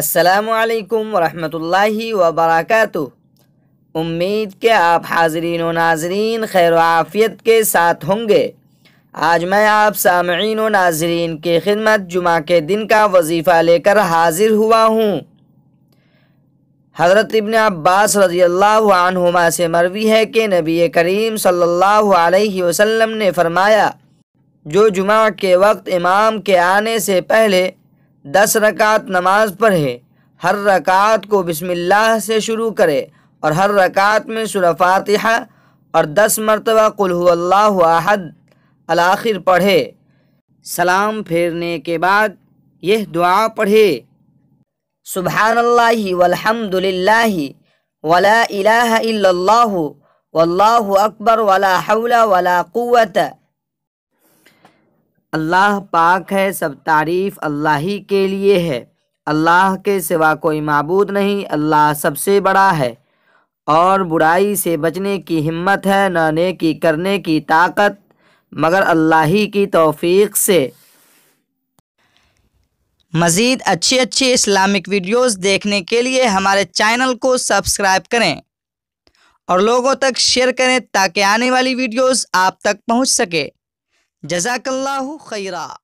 असलकम वरहि वबरक उम्मीद के आप हाजरीन व नाजरीन खैर आफ़ियत के साथ होंगे आज मैं आप सामीन व नाजरीन की खिदमत जुमा के दिन का वजीफ़ा लेकर हाजिर हुआ हूँ हज़रत इबन अब्बास रजी अल्लाह से मरवी है कि नबी करीम सल्लल्लाहु अलैहि वसल्लम ने फरमाया जो जुमा के वक्त इमाम के आने से पहले दस रकात नमाज पढ़े हर रकात को बिस्मिल्लाह से शुरू करे और हर रकात में शुरफातः फातिहा और दस मरतबा कुल्हल्लाह आहद आखिर पढ़े सलाम फेरने के बाद यह दुआ पढ़े सुबहानल्लाहि वल्हम्दुलिल्लाहि वला इलाहा इल्लल्लाहु वल्लाहु अकबर वला हौला वला कुव्वता अल्लाह पाक है सब तारीफ़ अल्लाह ही के लिए है अल्लाह के सिवा कोई मबूद नहीं अल्लाह सबसे बड़ा है और बुराई से बचने की हिम्मत है न नेकी करने की ताकत मगर अल्लाह ही की तौफीक से मज़ीद अच्छी अच्छी इस्लामिक वीडियोस देखने के लिए हमारे चैनल को सब्सक्राइब करें और लोगों तक शेयर करें ताकि आने वाली वीडियोस आप तक पहुंच सके جزاك الله خيرا